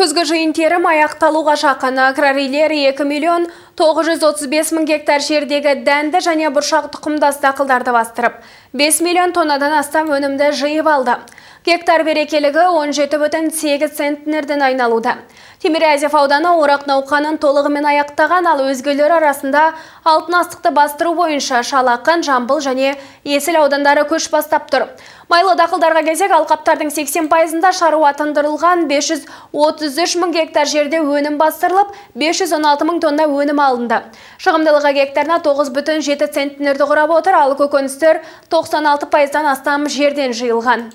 Күзгі жиынтерім аяқталуға жақын аграрилер 2 миллион 935 мүн гектар жердегі дәнді және бұршақ тұқымдасты ақылдарды бастырып, 5 миллион тонадан астам өнімді жиып алды. Гектар берекелігі 17,8 центнерден айналуда. Темір Әзеф ауданы орақ науқанын толығымен аяқтаған, ал өзгелер арасында алтын астықты бастыру бойынша Шалақын, Жамбыл және Есіл аудандары көш бастап тұр. Майлы дақылдарға кезек алқаптардың 80 пайызында шаруа тындырылған 533 мүн гектар жерде өнім бастырылып, 516 мүн тонна өнім алынды. Шығымдылыға гектарына 9 бүтін 7 центнерді құрап отыр, ал көкөністер 96 пайыздан астам жерден жиылған.